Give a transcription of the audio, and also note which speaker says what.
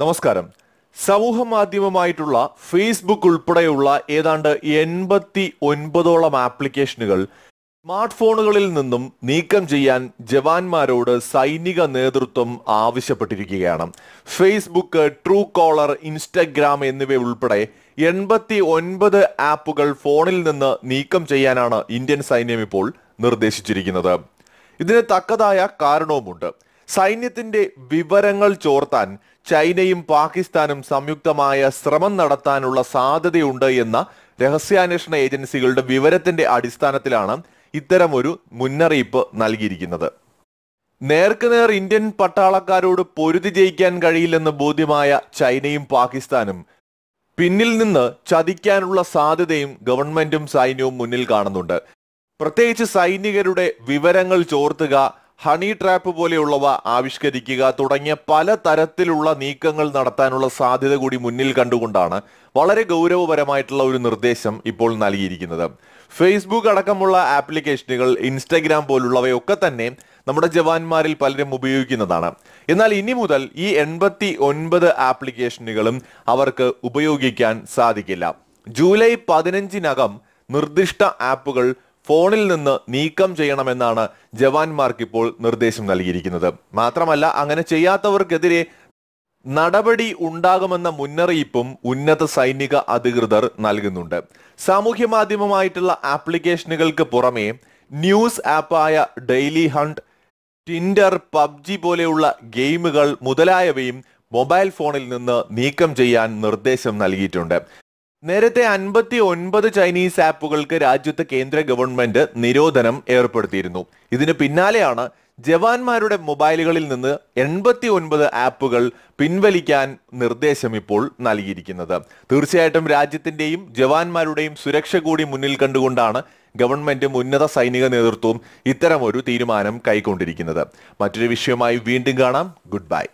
Speaker 1: നമസ്കാരം സമൂഹ മാധ്യമമായിട്ടുള്ള ഫേസ്ബുക്ക് ഉൾപ്പെടെയുള്ള ഏതാണ്ട് എൺപത്തി ഒൻപതോളം ആപ്ലിക്കേഷനുകൾ സ്മാർട്ട് ഫോണുകളിൽ നിന്നും നീക്കം ചെയ്യാൻ ജവാന്മാരോട് സൈനിക നേതൃത്വം ആവശ്യപ്പെട്ടിരിക്കുകയാണ് ഫേസ്ബുക്ക് ട്രൂ കോളർ ഇൻസ്റ്റഗ്രാം എന്നിവ ഉൾപ്പെടെ എൺപത്തി ഒൻപത് ആപ്പുകൾ ഫോണിൽ നിന്ന് നീക്കം ചെയ്യാനാണ് ഇന്ത്യൻ സൈന്യം ഇപ്പോൾ നിർദ്ദേശിച്ചിരിക്കുന്നത് ഇതിന് തക്കതായ കാരണവുമുണ്ട് സൈന്യത്തിന്റെ വിവരങ്ങൾ ചോർത്താൻ ചൈനയും പാകിസ്ഥാനും സംയുക്തമായ ശ്രമം നടത്താനുള്ള സാധ്യതയുണ്ട് എന്ന രഹസ്യാന്വേഷണ ഏജൻസികളുടെ വിവരത്തിന്റെ അടിസ്ഥാനത്തിലാണ് ഇത്തരമൊരു മുന്നറിയിപ്പ് നൽകിയിരിക്കുന്നത് നേർക്കുനേർ ഇന്ത്യൻ പട്ടാളക്കാരോട് പൊരുതി ജയിക്കാൻ കഴിയില്ലെന്ന് ബോധ്യമായ ചൈനയും പാകിസ്ഥാനും പിന്നിൽ നിന്ന് ചതിക്കാനുള്ള സാധ്യതയും ഗവൺമെന്റും സൈന്യവും മുന്നിൽ കാണുന്നുണ്ട് പ്രത്യേകിച്ച് സൈനികരുടെ വിവരങ്ങൾ ചോർത്തുക ഹണി ട്രാപ്പ് പോലെയുള്ളവ ആവിഷ്കരിക്കുക തുടങ്ങിയ പല തരത്തിലുള്ള നീക്കങ്ങൾ നടത്താനുള്ള സാധ്യത കൂടി മുന്നിൽ കണ്ടുകൊണ്ടാണ് വളരെ ഗൗരവപരമായിട്ടുള്ള ഒരു നിർദ്ദേശം ഇപ്പോൾ നൽകിയിരിക്കുന്നത് ഫേസ്ബുക്ക് അടക്കമുള്ള ആപ്ലിക്കേഷനുകൾ ഇൻസ്റ്റഗ്രാം പോലുള്ളവയൊക്കെ തന്നെ നമ്മുടെ ജവാന്മാരിൽ പലരും ഉപയോഗിക്കുന്നതാണ് എന്നാൽ ഇനി മുതൽ ഈ എൺപത്തി ഒൻപത് ആപ്ലിക്കേഷനുകളും അവർക്ക് ഉപയോഗിക്കാൻ സാധിക്കില്ല ജൂലൈ പതിനഞ്ചിനകം നിർദ്ദിഷ്ട ആപ്പുകൾ ഫോണിൽ നിന്ന് നീക്കം ചെയ്യണമെന്നാണ് ജവാൻമാർക്ക് ഇപ്പോൾ നിർദ്ദേശം നൽകിയിരിക്കുന്നത് മാത്രമല്ല അങ്ങനെ ചെയ്യാത്തവർക്കെതിരെ നടപടി ഉണ്ടാകുമെന്ന മുന്നറിയിപ്പും ഉന്നത സൈനിക അധികൃതർ നൽകുന്നുണ്ട് സാമൂഹ്യ മാധ്യമമായിട്ടുള്ള ആപ്ലിക്കേഷനുകൾക്ക് പുറമെ ന്യൂസ് ആപ്പായ ഡെയിലി ഹണ്ട് ടിൻഡർ പബ്ജി പോലെയുള്ള ഗെയിമുകൾ മുതലായവയും മൊബൈൽ ഫോണിൽ നിന്ന് നീക്കം ചെയ്യാൻ നിർദ്ദേശം നൽകിയിട്ടുണ്ട് നേരത്തെ അൻപത്തി ഒൻപത് ചൈനീസ് ആപ്പുകൾക്ക് രാജ്യത്ത് കേന്ദ്ര ഗവൺമെന്റ് നിരോധനം ഏർപ്പെടുത്തിയിരുന്നു ഇതിന് പിന്നാലെയാണ് ജവാന്മാരുടെ മൊബൈലുകളിൽ നിന്ന് എൺപത്തി ഒൻപത് ആപ്പുകൾ പിൻവലിക്കാൻ നിർദ്ദേശം ഇപ്പോൾ നൽകിയിരിക്കുന്നത് തീർച്ചയായിട്ടും രാജ്യത്തിന്റെയും ജവാന്മാരുടെയും സുരക്ഷ കൂടി മുന്നിൽ കണ്ടുകൊണ്ടാണ് ഗവൺമെന്റും ഉന്നത സൈനിക നേതൃത്വവും ഇത്തരമൊരു തീരുമാനം കൈക്കൊണ്ടിരിക്കുന്നത് മറ്റൊരു വിഷയമായി വീണ്ടും കാണാം ഗുഡ് ബൈ